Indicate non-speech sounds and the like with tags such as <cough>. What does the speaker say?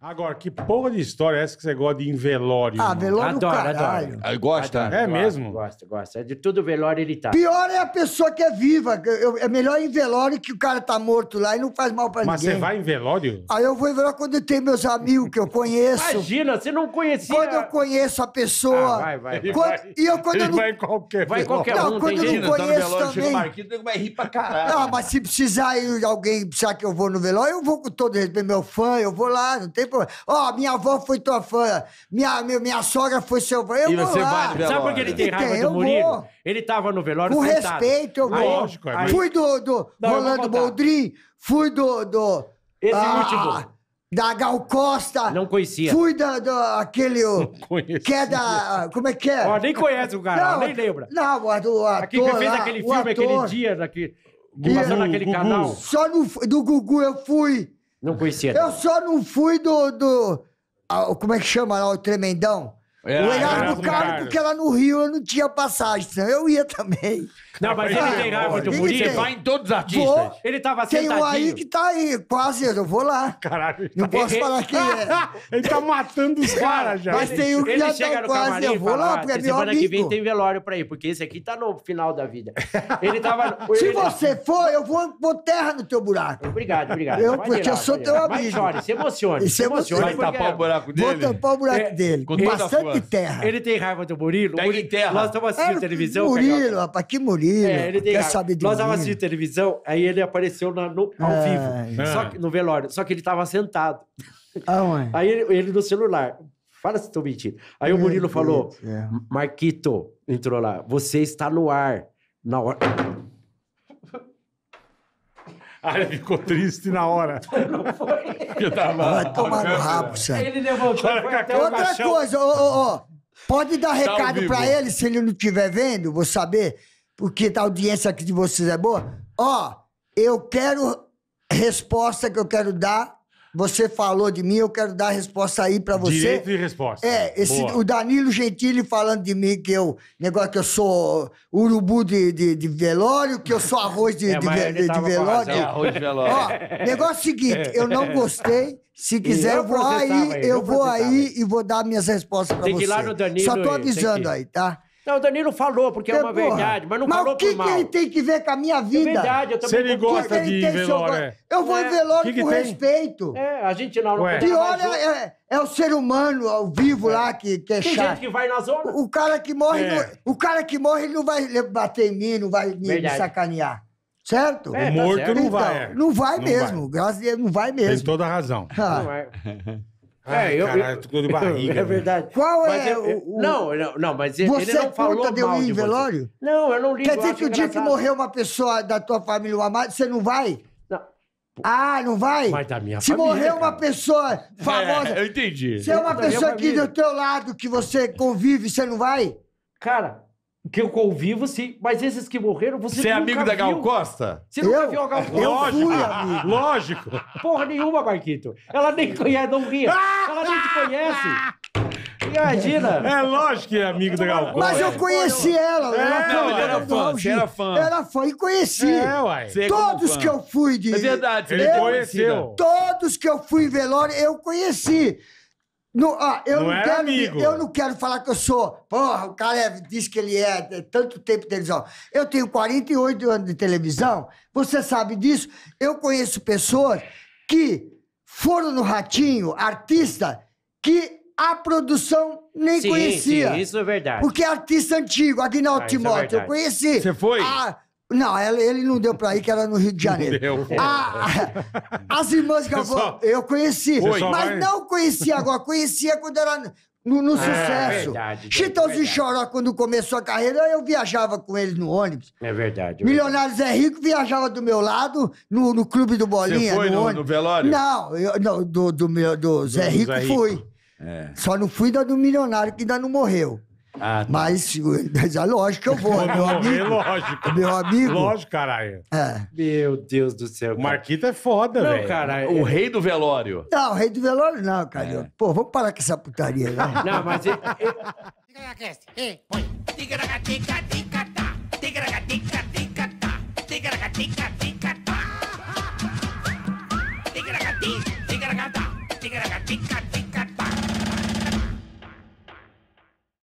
Agora, que porra de história é essa que você gosta de ir em velório? Ah, mano? velório adoro, caralho. Ah, adoro. Ah, gosta? Adoro, é gosto, mesmo? Gosta, gosta. É de tudo velório ele tá. Pior é a pessoa que é viva. Eu, é melhor em velório que o cara tá morto lá e não faz mal pra Mas ninguém. Mas você vai em velório? Aí eu vou em velório quando tem meus amigos que eu conheço. Imagina, você não conhecia... Quando eu conheço a pessoa... Ah, vai, vai. vai. Quando, e eu quando ele eu não... vai em qualquer Vai em qualquer não, um, quando eu não conheço velório, também... Marquinhos, vai rir pra caralho. Não, mas se precisar ir alguém, precisar que eu vou no velório, eu vou com todo respeito, meu fã, eu vou lá, não tem tem Ó, oh, minha avó foi tua fã, minha, minha, minha sogra foi seu fã. Eu e vou você lá. vai Sabe por que ele tem então, raiva tem, do Murilo? Vou. Ele tava no velório Com sentado. respeito, eu ah, vou. Lógico, é Fui do, do Não, Rolando Boldrin, fui do... do Esse ah, último da Gal Costa. Não conhecia. Fui da, da aquele. Não conhecia. Que é da. Como é que é? Ó, nem conhece o cara, não, nem lembra. Não, a ator. Aquele que fez aquele filme ator, aquele dia, daqui, passando naquele canal. Só no, do Gugu eu fui. Não conhecia. Eu só não fui do. do como é que chama lá o tremendão? É, o legal do é, é, carro, porque lá no Rio eu não tinha passagem, senão eu ia também. Não, mas ele tem raiva do Murilo. vai em todos os artistas. Vou, ele tava sentadinho. Tem um aí que tá aí, quase, eu vou lá. Caralho. Não posso ele... falar quem é. <laughs> ele tá matando os caras já. Mas tem um que ele já chega tá no quase, eu vou lá, ah, porque é meu semana que vem tem velório pra ir, porque esse aqui tá no final da vida. Ele tava... <laughs> Se ele... Tá- você for, eu vou pôr terra no teu buraco. Obrigado, obrigado. Eu, porque eu sou teu amigo. Mas chore, se emocione. Se emocione. Vai tapar o buraco dele? Vou tampar o buraco é, dele. Com bastante raiva. terra. Ele tem raiva do Murilo. Pé terra. Nós estamos assistindo ah, televisão. Murilo, rapaz, que Murilo. É, ele tem Quer saber de Nós estávamos assistindo televisão, aí ele apareceu na, no, ao é. vivo, é. só que, no velório. Só que ele estava sentado. Ah, mãe. Aí ele, ele no celular. Fala se estou mentindo. Aí o Murilo falou: é. Marquito, entrou lá, você está no ar. Na hora. A área ficou triste na hora. <laughs> Não foi. Vai tomar no rabo, Sérgio. Ele levantou. Cara, até o Outra caixão. coisa, ô, ô, ô, pode dar tá recado vivo. pra ele, se ele não estiver vendo, vou saber, porque a audiência aqui de vocês é boa. Ó, eu quero resposta que eu quero dar você falou de mim, eu quero dar a resposta aí para você. Direito e resposta. É, esse, o Danilo Gentili falando de mim que eu. Negócio que eu sou urubu de, de, de velório, que eu sou arroz de, é, de, de, de velório. É, arroz de velório. Ó, negócio seguinte, eu não <laughs> gostei. Se quiser, eu vou aí, eu vou aí, eu vou aí e vou dar minhas respostas para você. Tem que ir lá no Danilo. Só tô avisando aí, tá? Não, o Danilo falou, porque é uma porra. verdade, mas não mas falou por mal. o que, ele tem que ver com a minha é vida? É verdade, eu também... não ele gosta que de velório, é. Eu vou é. em velório que com tem? respeito. É, a gente não... Ué. Pior é, é, é, o ser humano ao vivo é. lá que, que é tem chato. Tem gente que vai na zona. O cara que morre, não, o cara que morre não vai bater em mim, não vai me, me sacanear. Certo? É, tá morto certo. não então, vai. Não vai não mesmo. Vai. Graças a Deus, não vai mesmo. Tem toda a razão. Ah. Não vai. <laughs> É, Ai, é, eu, caralho, eu, tô de barriga. <laughs> É né? verdade. Né? Qual mas é eu, o, Não, não, não, mas você ele não é falou mal de eu ir em velório? Não, eu não ligo. Quer dizer que o dia que morreu uma pessoa da tua família, o amado, você não vai? Não. Ah, não vai? Mas da minha Se família, morrer cara. uma pessoa é, famosa... É, eu entendi. Se é uma da pessoa aqui do teu lado, que você convive, você não vai? Cara, que eu convivo, sim. Mas esses que morreram, você, você é amigo da Gal Costa? Você nunca eu? viu a Gal Costa? Eu Lógico. Fui, amigo. Lógico. Porra nenhuma, Marquito. Ela nem conhece, não ria. Ela nem te conhece. Imagina. É lógico que é amigo da Gal Costa. Mas eu conheci é, ela. É, ela, não, ela era fã, você era fã. Ela foi e conheci. É, uai. É Todos que eu fui de... É verdade. você conheceu. Todos que eu fui em velório, eu conheci. Não, ó, eu não, não é quero, amigo. Eu não quero falar que eu sou. Porra, o cara é, diz que ele é, é tanto tempo de televisão. Eu tenho 48 anos de televisão, você sabe disso. Eu conheço pessoas que foram no Ratinho, artista, que a produção nem sim, conhecia. Sim, isso é verdade. Porque é artista antigo, Aguinaldo ah, é Timóteo, é eu conheci. Você foi? A, ah, não, ela, ele não deu pra ir, que era no Rio de Janeiro. Deu, a, a, ah, as irmãs que eu eu conheci, mas vai... não conhecia agora, conhecia quando era no, no ah, sucesso. É verdade, Chitãozinho Choró, quando começou a carreira, eu viajava com ele no ônibus. É verdade. Milionários é Rico viajava do meu lado, no, no Clube do Bolinha. Você foi no, no, no velório? Não, eu, não do, do, meu, do Zé Rico, Zé Rico. fui. É. Só não fui da do milionário, que ainda não morreu. Ah, tá. Mas é <laughs> lógico que eu vou, <laughs> meu amigo. É lógico. É meu amigo. Lógico, caralho. É. Meu Deus do céu. O Marquito é foda, velho. cara. O é- rei do velório. Não, o rei do velório não, cara. É. Pô, vamos parar com essa putaria, né? <laughs> Não, mas... Diga na cast. Ei, põe. Diga na tica, tica, tá. Diga na tica, tica, tá. Diga tica, tica, tá.